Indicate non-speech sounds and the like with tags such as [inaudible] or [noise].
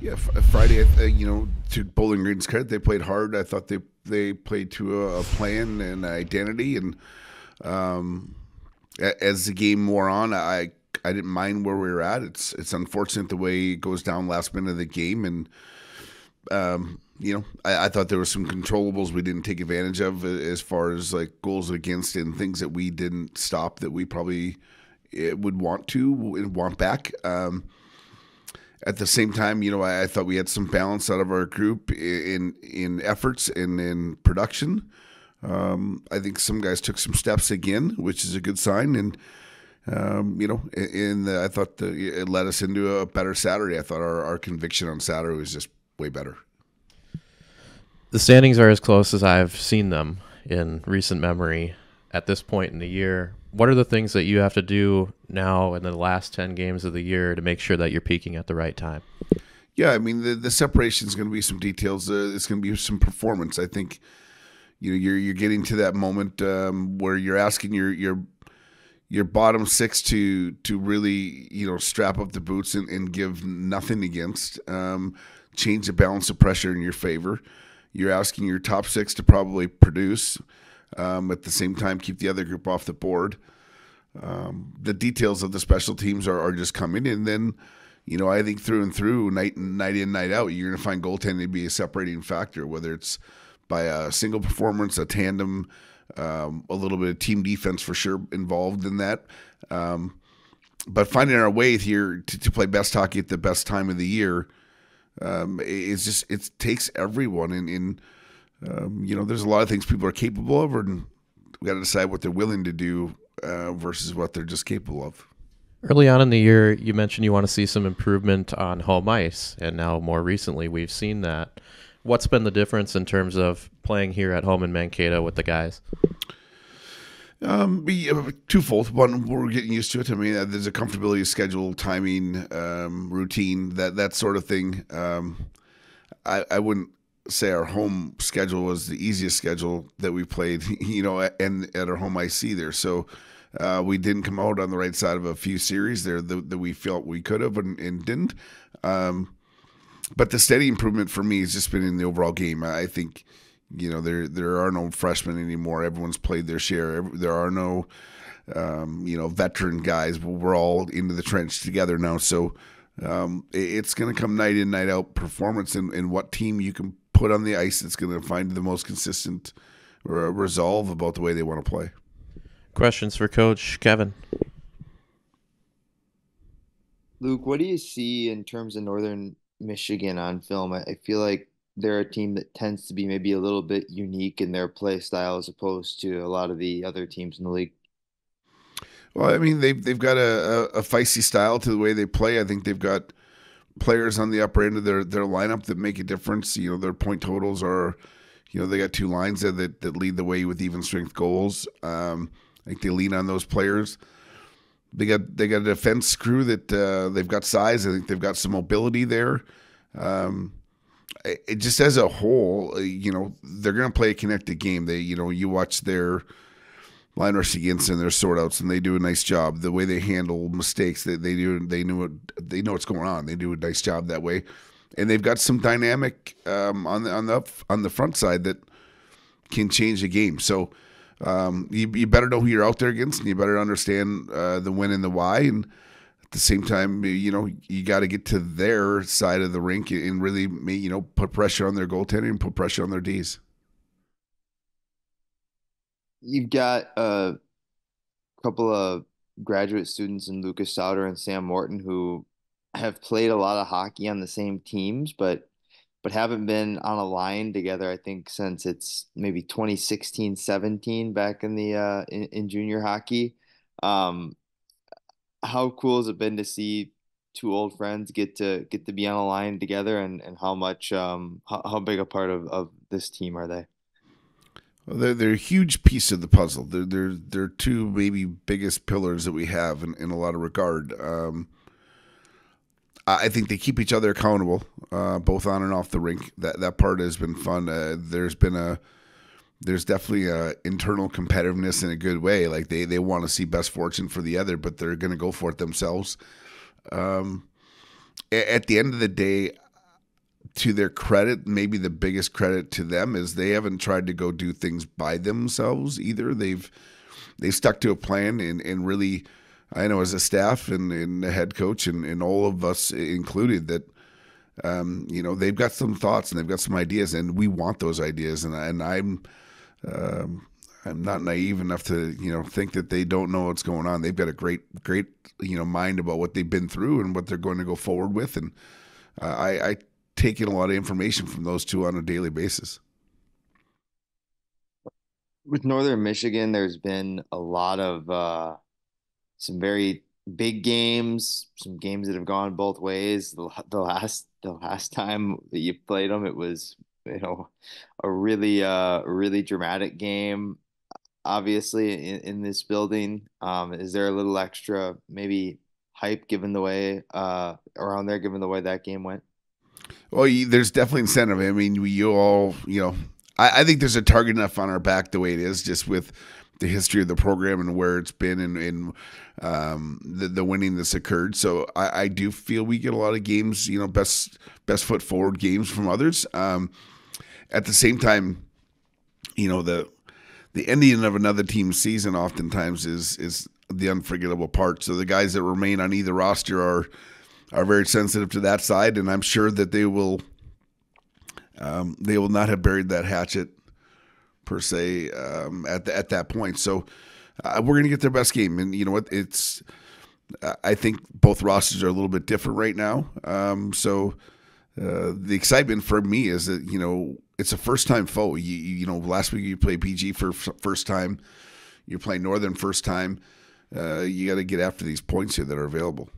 Yeah, Friday. Uh, you know, to Bowling Green's credit, they played hard. I thought they they played to a, plan and identity, and um, as the game wore on, I I didn't mind where we were at. It's it's unfortunate the way it goes down last minute of the game, and um, you know, I, I, thought there were some controllables we didn't take advantage of as far as like goals against and things that we didn't stop that we probably eh, would want to want back. Um, at the same time, you know, I, I, thought we had some balance out of our group in in efforts and in production. Um, I think some guys took some steps again, which is a good sign. And um, you know, in the, I thought the, it led us into a better Saturday. I thought our, our conviction on Saturday was just way better. The standings are as close as I've seen them in recent memory at this point in the year, what are the things that you have to do now in the last 10 games of the year to make sure that you're peaking at the right time? Yeah, I mean, the, the separation is going to be some details. Uh, it's going to be some performance. I think you know you're you're getting to that moment um, where you're asking your your your bottom six to to really you know strap up the boots and, and give nothing against, um, change the balance of pressure in your favor. You're asking your top six to probably produce. Um, at the same time, keep the other group off the board. Um, the details of the special teams are, are just coming. And then, you know, I think through and through, night and night in, night out, you're going to find goaltending to be a separating factor, whether it's by a single performance, a tandem, um, a little bit of team defense for sure involved in that. Um, but finding our way here to, to, play best hockey at the best time of the year, um, it's just it takes everyone. in um, you know, there's a lot of things people are capable of, and we got to decide what they're willing to do uh, versus what they're just capable of. Early on in the year, you mentioned you want to see some improvement on home ice, and now more recently, we've seen that. What's been the difference in terms of playing here at home in Mankato with the guys? Um, be, uh, twofold. One, we're getting used to it. I mean, uh, there's a comfortability schedule, timing, um, routine, that that sort of thing. Um, I, I wouldn't say our home schedule was the easiest schedule that we played, [laughs] you know, and at our home ice either. So uh, we didn't come out on the right side of a few series there that, that we felt we could have and, and didn't. Um, but the steady improvement for me has just been in the overall game. I think, you know, there there are no freshmen anymore. Everyone's played their share. There are no, um, you know, veteran guys. We're all into the trench together now. So um, it's going to come night in, night out performance and, and what team you can put on the ice that's going to find the most consistent resolve about the way they want to play. Questions for Coach Kevin. Luke, what do you see in terms of Northern Michigan on film? I feel like they're a team that tends to be maybe a little bit unique in their play style as opposed to a lot of the other teams in the league. Well, I mean they've they've got a, a, a feisty style to the way they play. I think they've got players on the upper end of their their lineup that make a difference. You know, their point totals are, you know, they got two lines there that, that lead the way with even strength goals. Um, I think they lean on those players. They got they got a defense crew that uh, they've got size. I think they've got some mobility there. Um, it, it just as a whole, uh, you know, they're going to play a connected game. They, you know, you watch their line rush against and their sort outs, and they do a nice job. The way they handle mistakes, they, they do they know what they know what's going on. They do a nice job that way, and they've got some dynamic um, on the on the on the front side that can change the game. So um, you, you better know who you're out there against, and you better understand uh, the when and the why. And at the same time, you know you got to get to their side of the rink and really, you know, put pressure on their goaltender and put pressure on their D's you've got a couple of graduate students in Lucas Souter and Sam Morton who have played a lot of hockey on the same teams, but but haven't been on a line together. I think since it's maybe 2016, 17 back in the uh, in, in junior hockey. Um, how cool has it been to see two old friends get to get to be on a line together, and and how much um how, how big a part of of this team are they? Well, they're they're a huge piece of the puzzle. They're they're they're two maybe biggest pillars that we have in, in a lot of regard. Um, I think they keep each other accountable, uh, both on and off the rink. That that part has been fun. Uh, there's been a there's definitely a internal competitiveness in a good way. Like they they want to see best fortune for the other, but they're going to go for it themselves. Um, at the end of the day, to their credit, maybe the biggest credit to them is they haven't tried to go do things by themselves either. They've they stuck to a plan and, and really I know as a staff and, and a head coach and, and all of us included that um, you know they've got some thoughts and they've got some ideas and we want those ideas and and I'm um, I'm not naive enough to you know think that they don't know what's going on. They've got a great great you know mind about what they've been through and what they're going to go forward with and uh, I, I taking a lot of information from those two on a daily basis. With Northern Michigan, there's been a lot of uh, some very big games, some games that have gone both ways. The, last the last time that you played them, it was you know a really uh really dramatic game obviously in, in this building um is there a little extra maybe hype given the way uh around there given the way that game went well, oh, you, there's definitely incentive. I mean, you all, you know, I, I, think there's a target enough on our back the way it is, just with the history of the program and where it's been and, and um, the, the winning that's occurred. So I, I, do feel we get a lot of games, you know, best best foot forward games from others. Um, at the same time, you know the the ending of another team's season oftentimes is is the unforgettable part. So the guys that remain on either roster are are very sensitive to that side, and I'm sure that they will um, they will not have buried that hatchet per se um, at the, at that point. So uh, we're going to get their best game, and you know what? It's uh, I think both rosters are a little bit different right now. Um, so uh, the excitement for me is that you know it's a first time foe. You, you know, last week you played PG for first time. You're playing Northern first time. Uh, you got to get after these points here that are available.